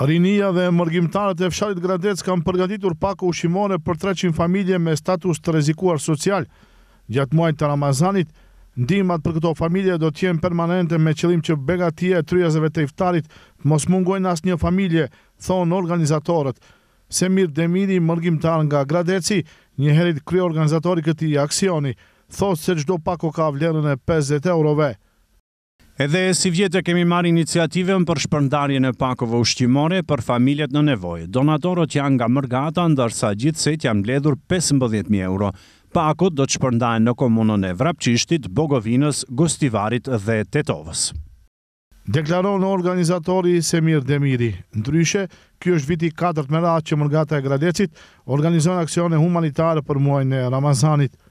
Rinia dhe mërgjimtarët e fsharit gradec kanë përgatitur pako ushimore për 300 familje me status të rezikuar social. Gjatë muajnë të Ramazanit, ndimat për këto familje do t'jenë permanente me qëllim që bega tje e tryazëve të iftarit mos mungojnë asë një familje, thonë organizatorët. Semir Demiri, mërgjimtar nga gradeci, njëherit kryo organizatori këti aksioni, thosë se gjdo pako ka vlerën e 50 eurove. Edhe si vjetë kemi marë iniciativën për shpërndarje në pakove ushqimore për familjet në nevojë. Donatorët janë nga mërgata, ndërsa gjithë se janë bledhur 15.000 euro. Pakot do të shpërndajnë në komunën e Vrapqishtit, Bogovinës, Gostivarit dhe Tetovës. Deklaron organizatori Semir Demiri. Ndryshe, kjo është viti 4 mëra që mërgata e gradecit organizon aksione humanitare për muajnë e Ramazanit.